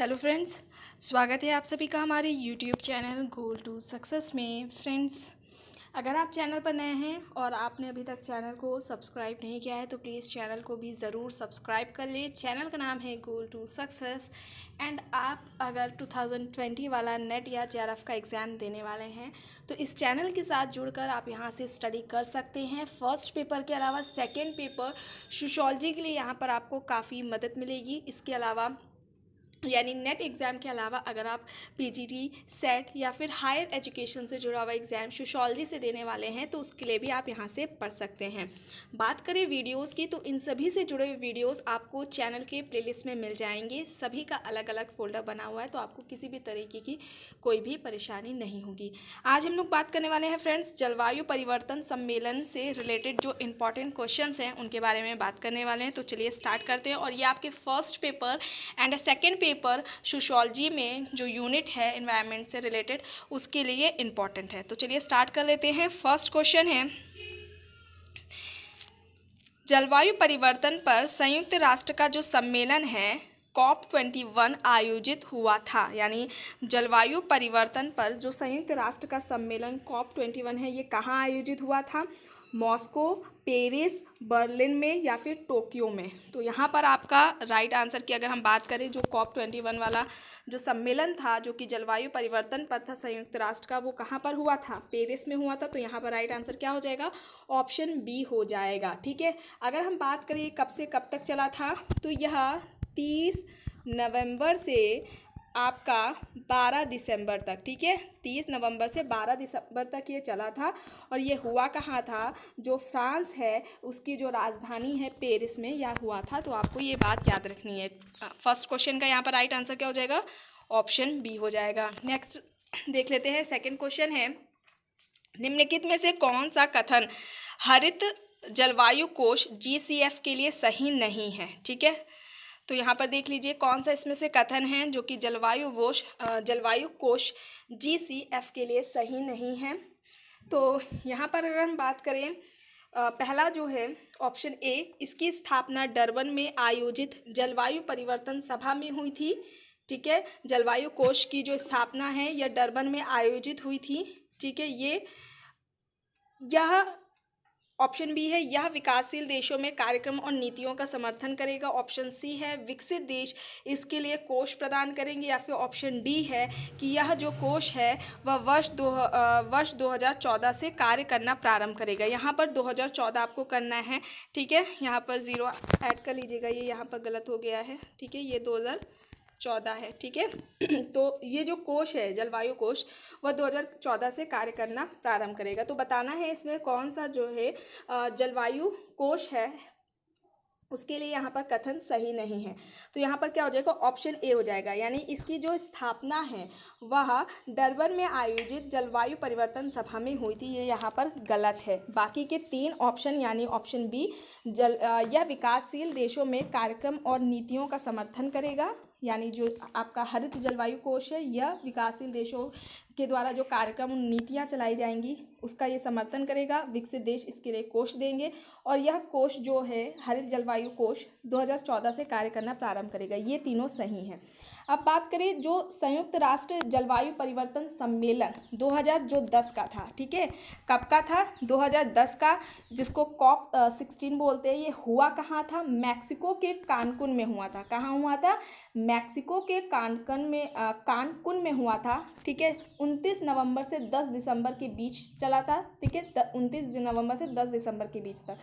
Hello friends स्वागत है आप सभी का हमारे YouTube channel goal to success में फ्रेंड्स अगर आप चैनल पर नए हैं और आपने अभी तक चैनल को सब्सक्राइब नहीं किया है तो प्लीज़ चैनल को भी ज़रूर सब्सक्राइब कर लें चैनल का नाम है गोल टू सक्सेस एंड आप अगर 2020 वाला नेट या जे का एग्ज़ाम देने वाले हैं तो इस चैनल के साथ जुड़कर आप यहाँ से स्टडी कर सकते हैं फर्स्ट पेपर के अलावा सेकेंड पेपर सोशोलॉजी के लिए यहाँ पर आपको काफ़ी मदद मिलेगी इसके अलावा यानी नेट एग्ज़ाम के अलावा अगर आप पी सेट या फिर हायर एजुकेशन से जुड़ा हुआ एग्ज़ाम सोशोलॉजी से देने वाले हैं तो उसके लिए भी आप यहाँ से पढ़ सकते हैं बात करें वीडियोस की तो इन सभी से जुड़े हुए वीडियोस आपको चैनल के प्लेलिस्ट में मिल जाएंगे सभी का अलग अलग फ़ोल्डर बना हुआ है तो आपको किसी भी तरीके की कोई भी परेशानी नहीं होगी आज हम लोग बात करने वाले हैं फ्रेंड्स जलवायु परिवर्तन सम्मेलन से रिलेटेड जो इम्पॉर्टेंट क्वेश्चन हैं उनके बारे में बात करने वाले हैं तो चलिए स्टार्ट करते हैं और ये आपके first paper and second paper पर सोशोलॉजी में जो यूनिट है इन्वायरमेंट से रिलेटेड उसके लिए इम्पॉर्टेंट है तो चलिए स्टार्ट कर लेते हैं फर्स्ट क्वेश्चन है जलवायु परिवर्तन पर संयुक्त राष्ट्र का जो सम्मेलन है कॉप ट्वेंटी वन आयोजित हुआ था यानी जलवायु परिवर्तन पर जो संयुक्त राष्ट्र का सम्मेलन कॉप ट्वेंटी वन है ये कहाँ आयोजित हुआ था मॉस्को पेरिस बर्लिन में या फिर टोक्यो में तो यहाँ पर आपका राइट आंसर की अगर हम बात करें जो कॉप ट्वेंटी वन वाला जो सम्मेलन था जो कि जलवायु परिवर्तन पर था संयुक्त राष्ट्र का वो कहाँ पर हुआ था पेरिस में हुआ था तो यहाँ पर राइट आंसर क्या हो जाएगा ऑप्शन बी हो जाएगा ठीक है अगर हम बात करें कब से कब तक चला था तो यह तीस नवंबर से आपका 12 दिसंबर तक ठीक है 30 नवंबर से 12 दिसंबर तक ये चला था और ये हुआ कहाँ था जो फ्रांस है उसकी जो राजधानी है पेरिस में यह हुआ था तो आपको ये बात याद रखनी है फर्स्ट क्वेश्चन का यहाँ पर राइट आंसर क्या हो जाएगा ऑप्शन बी हो जाएगा नेक्स्ट देख लेते हैं सेकेंड क्वेश्चन है निम्नलिखित में से कौन सा कथन हरित जलवायु कोष जी के लिए सही नहीं है ठीक है तो यहाँ पर देख लीजिए कौन सा इसमें से कथन है जो कि जलवायु वोश जलवायु कोश जी सी एफ के लिए सही नहीं है तो यहाँ पर अगर हम बात करें पहला जो है ऑप्शन ए इसकी स्थापना डरबन में आयोजित जलवायु परिवर्तन सभा में हुई थी ठीक है जलवायु कोष की जो स्थापना है यह डरबन में आयोजित हुई थी ठीक है ये यह ऑप्शन बी है यह विकासशील देशों में कार्यक्रम और नीतियों का समर्थन करेगा ऑप्शन सी है विकसित देश इसके लिए कोष प्रदान करेंगे या फिर ऑप्शन डी है कि यह जो कोष है वह वर्ष दो वर्ष 2014 से कार्य करना प्रारंभ करेगा यहाँ पर 2014 आपको करना है ठीक है यहाँ पर ज़ीरो ऐड कर लीजिएगा ये यहाँ पर गलत हो गया है ठीक है ये दो चौदह है ठीक है तो ये जो कोष है जलवायु कोष वह 2014 से कार्य करना प्रारंभ करेगा तो बताना है इसमें कौन सा जो है जलवायु कोष है उसके लिए यहाँ पर कथन सही नहीं है तो यहाँ पर क्या हो जाएगा ऑप्शन ए हो जाएगा यानी इसकी जो स्थापना है वह डरबन में आयोजित जलवायु परिवर्तन सभा में हुई थी ये यह यहाँ पर गलत है बाकी के तीन ऑप्शन यानी ऑप्शन बी जल यह विकासशील देशों में कार्यक्रम और नीतियों का समर्थन करेगा यानी जो आपका हरित जलवायु कोष है यह विकासशील देशों के द्वारा जो कार्यक्रम नीतियाँ चलाई जाएंगी उसका ये समर्थन करेगा विकसित देश इसके लिए कोष देंगे और यह कोष जो है हरित जलवायु कोष 2014 से कार्य करना प्रारंभ करेगा ये तीनों सही हैं अब बात करें जो संयुक्त राष्ट्र जलवायु परिवर्तन सम्मेलन 2000 जो 10 का था ठीक है कब का था 2010 का जिसको कॉप सिक्सटीन बोलते हैं ये हुआ कहाँ था मैक्सिको के कानकुन में हुआ था कहाँ हुआ था मैक्सिको के कानकन में आ, कानकुन में हुआ था ठीक है उनतीस नवंबर से दस दिसंबर के बीच चला था ठीक है उनतीस नवंबर से दस दिसंबर के बीच तक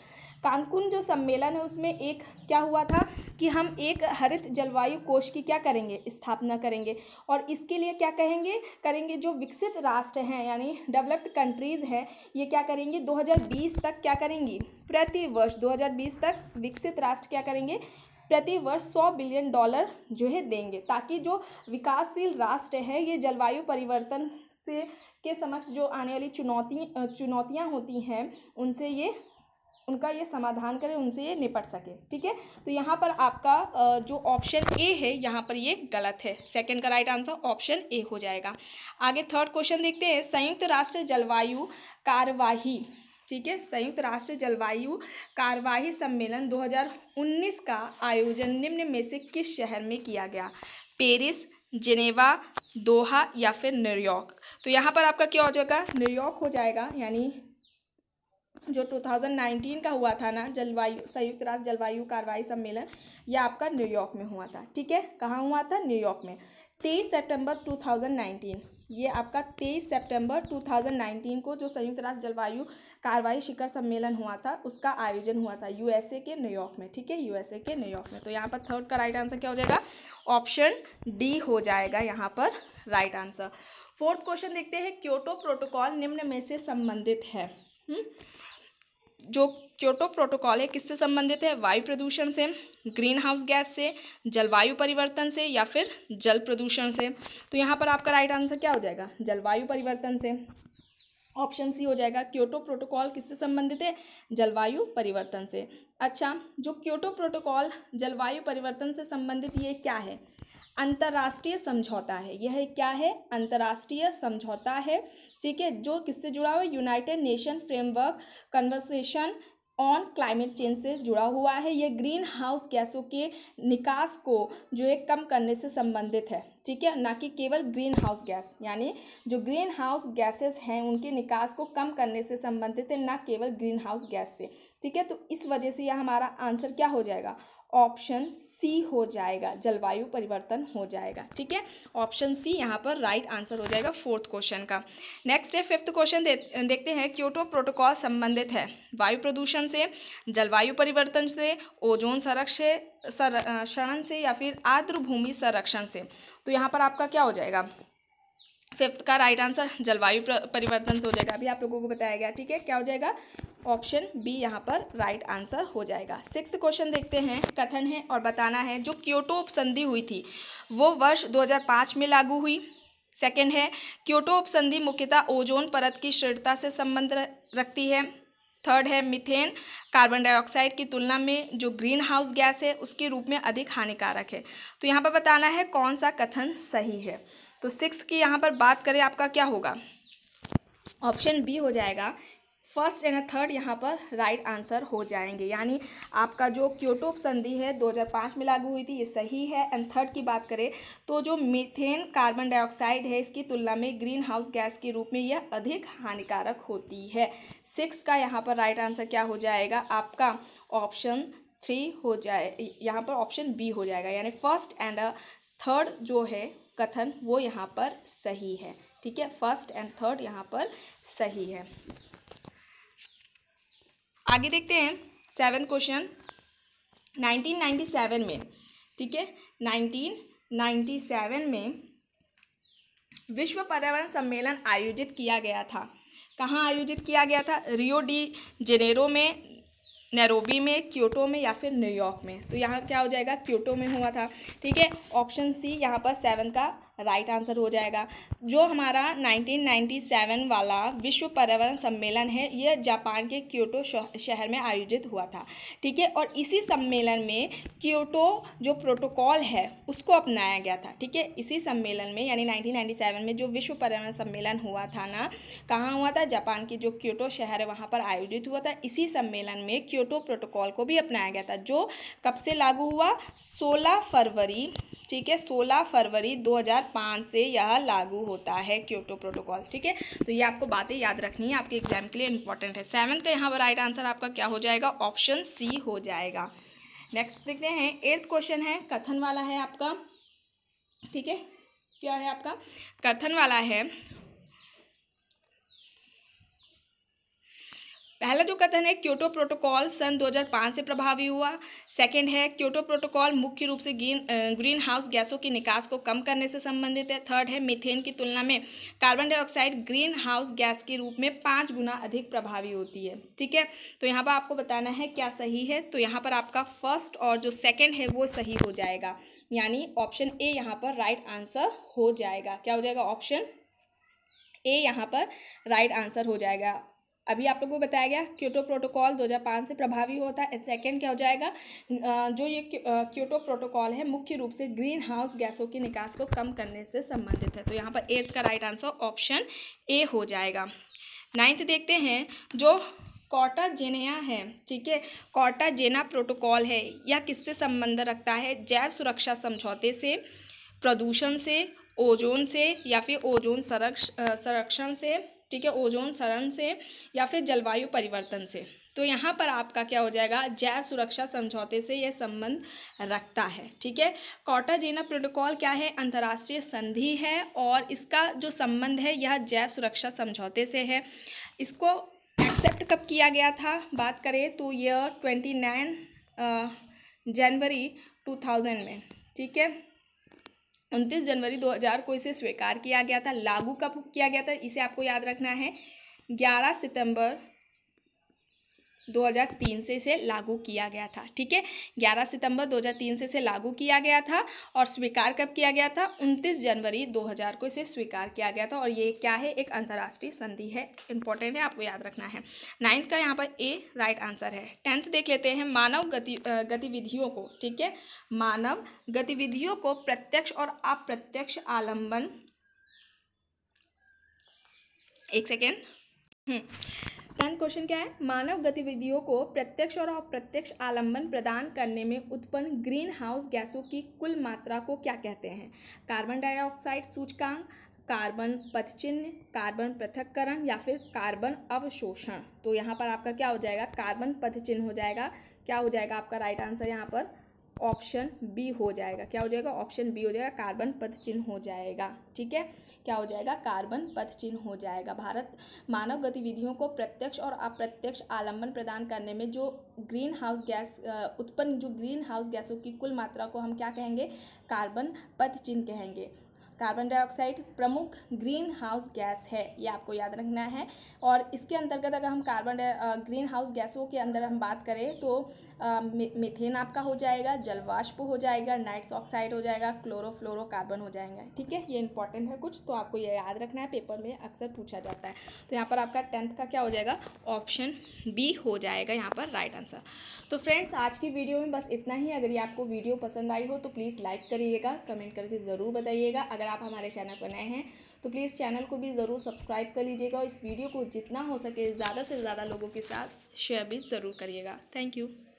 कानकुन जो सम्मेलन है उसमें एक क्या हुआ था कि हम एक हरित जलवायु कोष की क्या करेंगे स्थापना करेंगे और इसके लिए क्या कहेंगे करेंगे जो विकसित राष्ट्र हैं यानी डेवलप्ड कंट्रीज़ हैं ये क्या करेंगी 2020 तक क्या करेंगी प्रति वर्ष 2020 तक विकसित राष्ट्र क्या करेंगे प्रति वर्ष सौ बिलियन डॉलर जो है देंगे ताकि जो विकासशील राष्ट्र हैं ये जलवायु परिवर्तन से के समक्ष जो आने वाली चुनौती चुनौतियाँ होती हैं उनसे ये उनका ये समाधान करें उनसे ये निपट सके ठीक है तो यहाँ पर आपका जो ऑप्शन ए है यहाँ पर ये गलत है सेकंड का राइट आंसर ऑप्शन ए हो जाएगा आगे थर्ड क्वेश्चन देखते हैं संयुक्त राष्ट्र जलवायु कार्यवाही ठीक है संयुक्त राष्ट्र जलवायु कार्यवाही सम्मेलन 2019 का आयोजन निम्न में से किस शहर में किया गया पेरिस जिनेवा दोहा या फिर न्यूयॉर्क तो यहाँ पर आपका क्या हो जाएगा न्यूयॉर्क हो जाएगा यानी जो 2019 का हुआ था ना जलवायु संयुक्त राष्ट्र जलवायु कार्रवाई सम्मेलन ये आपका न्यूयॉर्क में हुआ था ठीक है कहाँ हुआ था न्यूयॉर्क में तेईस सितंबर 2019 ये आपका तेईस सितंबर 2019 को जो संयुक्त राष्ट्र जलवायु कार्रवाई शिखर सम्मेलन हुआ था उसका आयोजन हुआ था यूएसए के न्यूयॉर्क में ठीक है यूएसए के न्यूयॉर्क में तो यहाँ पर थर्ड का राइट आंसर क्या हो जाएगा ऑप्शन डी हो जाएगा यहाँ पर राइट आंसर फोर्थ क्वेश्चन देखते हैं क्योटो प्रोटोकॉल निम्न में से संबंधित है हुँ? हम्म? जो क्योटो प्रोटोकॉल है किससे संबंधित है वायु प्रदूषण से ग्रीन हाउस गैस से जलवायु परिवर्तन से या फिर जल प्रदूषण से तो यहाँ पर आपका राइट आंसर क्या हो जाएगा जलवायु परिवर्तन से ऑप्शन सी हो जाएगा क्योटो प्रोटोकॉल किससे संबंधित है जलवायु परिवर्तन से अच्छा जो क्योटो प्रोटोकॉल जलवायु परिवर्तन से संबंधित ये क्या है अंतर्राष्ट्रीय समझौता है यह क्या है अंतर्राष्ट्रीय समझौता है ठीक है जो किससे जुड़ा हुआ United Nation framework conversation on climate change से जुड़ा हुआ है यह ग्रीन हाउस गैसों के निकास को जो है कम करने से संबंधित है ठीक है ना कि केवल ग्रीन हाउस गैस यानी जो ग्रीन हाउस गैसेस हैं उनके निकास को कम करने से संबंधित है ना केवल ग्रीन हाउस गैस से ठीक है तो इस वजह से यह हमारा आंसर क्या हो जाएगा ऑप्शन सी हो जाएगा जलवायु परिवर्तन हो जाएगा ठीक है ऑप्शन सी यहाँ पर राइट आंसर हो जाएगा फोर्थ क्वेश्चन का नेक्स्ट है फिफ्थ क्वेश्चन दे, देखते हैं क्योटो प्रोटोकॉल संबंधित है वायु प्रदूषण से जलवायु परिवर्तन से ओजोन संरक्षण संरक्षण से या फिर आर्द्र भूमि संरक्षण से तो यहाँ पर आपका क्या हो जाएगा फिफ्थ का राइट आंसर जलवायु परिवर्तन से हो जाएगा अभी आप लोगों को बताया गया ठीक है क्या हो जाएगा ऑप्शन बी यहाँ पर राइट आंसर हो जाएगा सिक्स क्वेश्चन देखते हैं कथन है और बताना है जो क्योटो उपसंधि हुई थी वो वर्ष 2005 में लागू हुई सेकंड है क्योटो उपसंधि मुख्यतः ओजोन परत की श्रीढ़ता से संबंध रखती है थर्ड है मिथेन कार्बन डाइऑक्साइड की तुलना में जो ग्रीन हाउस गैस है उसके रूप में अधिक हानिकारक है तो यहाँ पर बताना है कौन सा कथन सही है तो सिक्स की यहाँ पर बात करें आपका क्या होगा ऑप्शन बी हो जाएगा फर्स्ट एंड थर्ड यहाँ पर राइट right आंसर हो जाएंगे यानी आपका जो क्योटोप संधि है 2005 में लागू हुई थी ये सही है एंड थर्ड की बात करें तो जो मीथेन कार्बन डाइऑक्साइड है इसकी तुलना में ग्रीन हाउस गैस के रूप में यह अधिक हानिकारक होती है सिक्स का यहाँ पर राइट right आंसर क्या हो जाएगा आपका ऑप्शन थ्री हो जाए यहाँ पर ऑप्शन बी हो जाएगा यानी फर्स्ट एंड थर्ड जो है कथन वो यहाँ पर सही है ठीक है फर्स्ट एंड थर्ड यहाँ पर सही है आगे देखते हैं सेवन क्वेश्चन 1997 में ठीक है 1997 में विश्व पर्यावरण सम्मेलन आयोजित किया गया था कहाँ आयोजित किया गया था रियो डी जेनेरो में नैरोबी में क्योटो में या फिर न्यूयॉर्क में तो यहाँ क्या हो जाएगा क्योटो में हुआ था ठीक है ऑप्शन सी यहाँ पर सेवन का राइट आंसर हो जाएगा जो हमारा 1997 वाला विश्व पर्यावरण सम्मेलन है यह जापान के क्योटो शहर में आयोजित हुआ था ठीक है और इसी सम्मेलन में क्योटो जो प्रोटोकॉल है उसको अपनाया गया था ठीक है इसी सम्मेलन में यानी 1997 में जो विश्व पर्यावरण सम्मेलन हुआ था ना कहाँ हुआ था जापान की जो क्योटो शहर है वहाँ पर आयोजित हुआ था इसी सम्मेलन में क्योटो प्रोटोकॉल को भी अपनाया गया था जो कब से लागू हुआ सोलह फरवरी ठीक है सोलह फरवरी दो हज़ार 2005 से यह लागू होता है क्योटो प्रोटोकॉल ठीक है तो ये आपको बातें याद रखनी है आपके एग्जाम के लिए इंपॉर्टेंट है सेवन्थ यहाँ पर राइट आंसर आपका क्या हो जाएगा ऑप्शन सी हो जाएगा नेक्स्ट देखते हैं एट्थ क्वेश्चन है कथन वाला है आपका ठीक है क्या है आपका कथन वाला है पहला जो कथन है क्योटो प्रोटोकॉल सन 2005 से प्रभावी हुआ सेकंड है क्योटो प्रोटोकॉल मुख्य रूप से ग्रीन ग्रीन हाउस गैसों के निकास को कम करने से संबंधित है थर्ड है मीथेन की तुलना में carbon dioxide greenhouse gas के रूप में पाँच गुना अधिक प्रभावी होती है ठीक है तो यहाँ पर आपको बताना है क्या सही है तो यहाँ पर आपका फर्स्ट और जो सेकेंड है वो सही हो जाएगा यानी ऑप्शन ए यहाँ पर राइट आंसर हो जाएगा क्या हो जाएगा ऑप्शन ए यहाँ पर राइट आंसर हो जाएगा अभी आप लोगों को बताया गया क्योटो प्रोटोकॉल 2005 से प्रभावी होता है सेकंड क्या हो जाएगा जो ये क्योटो प्रोटोकॉल है मुख्य रूप से ग्रीन हाउस गैसों के निकास को कम करने से संबंधित है तो यहाँ पर एर्थ का राइट आंसर ऑप्शन ए हो जाएगा नाइन्थ देखते हैं जो कॉटा जेनिया है ठीक है कॉटा जेना प्रोटोकॉल है यह किससे संबंध रखता है जैव सुरक्षा समझौते से प्रदूषण से ओजोन से या फिर ओजोन संरक्षण से ठीक है ओजोन सरण से या फिर जलवायु परिवर्तन से तो यहाँ पर आपका क्या हो जाएगा जैव सुरक्षा समझौते से यह संबंध रखता है ठीक है जेना प्रोटोकॉल क्या है अंतर्राष्ट्रीय संधि है और इसका जो संबंध है यह जैव सुरक्षा समझौते से है इसको एक्सेप्ट कब किया गया था बात करें तो यह ट्वेंटी नाइन जनवरी टू थाउजेंड में ठीक है उनतीस जनवरी 2000 को इसे स्वीकार किया गया था लागू कब किया गया था इसे आपको याद रखना है ग्यारह सितंबर 2003 से इसे लागू किया गया था ठीक है 11 सितंबर 2003 से इसे लागू किया गया था और स्वीकार कब किया गया था 29 जनवरी 2000 को इसे स्वीकार किया गया था और ये क्या है एक अंतर्राष्ट्रीय संधि है इंपॉर्टेंट है आपको याद रखना है नाइन्थ का यहाँ पर ए राइट आंसर है टेंथ देख लेते हैं मानव गति गतिविधियों को ठीक है मानव गतिविधियों को प्रत्यक्ष और अप्रत्यक्ष आलंबन एक सेकेंड टेंथ क्वेश्चन क्या है मानव गतिविधियों को प्रत्यक्ष और अप्रत्यक्ष आलंबन प्रदान करने में उत्पन्न ग्रीन हाउस गैसों की कुल मात्रा को क्या कहते हैं कार्बन डाइऑक्साइड सूचकांक कार्बन पथचिन्ह कार्बन पृथककरण या फिर कार्बन अवशोषण तो यहाँ पर आपका क्या हो जाएगा कार्बन पथचिन्ह हो जाएगा क्या हो जाएगा आपका राइट आंसर यहाँ पर ऑप्शन बी हो जाएगा क्या हो जाएगा ऑप्शन बी हो जाएगा कार्बन पथ चिन्ह हो जाएगा ठीक है क्या हो जाएगा कार्बन पथ चिन्ह हो जाएगा भारत मानव गतिविधियों को प्रत्यक्ष और अप्रत्यक्ष आलंबन प्रदान करने में जो ग्रीन हाउस गैस उत्पन्न जो ग्रीन हाउस गैसों की कुल मात्रा को हम क्या कहेंगे कार्बन पथ चिन्ह कहेंगे कार्बन डाइऑक्साइड प्रमुख ग्रीन हाउस गैस है ये आपको याद रखना है और इसके अंतर्गत अगर हम कार्बन ग्रीन हाउस गैसों के अंदर हम बात करें तो मिथेन आपका हो जाएगा जलवाष्प हो जाएगा नाइट्स ऑक्साइड हो जाएगा क्लोरोफ्लोरोकार्बन हो जाएगा ठीक है ये इंपॉर्टेंट है कुछ तो आपको ये याद रखना है पेपर में अक्सर पूछा जाता है तो यहाँ पर आपका टेंथ का क्या हो जाएगा ऑप्शन बी हो जाएगा यहाँ पर राइट आंसर तो फ्रेंड्स आज की वीडियो में बस इतना ही अगर ये आपको वीडियो पसंद आई हो तो प्लीज़ लाइक करिएगा कमेंट करके ज़रूर बताइएगा अगर आप हमारे चैनल पर नए हैं तो प्लीज़ चैनल को भी ज़रूर सब्सक्राइब कर लीजिएगा और इस वीडियो को जितना हो सके ज़्यादा से ज़्यादा लोगों के साथ शेयर भी ज़रूर करिएगा थैंक यू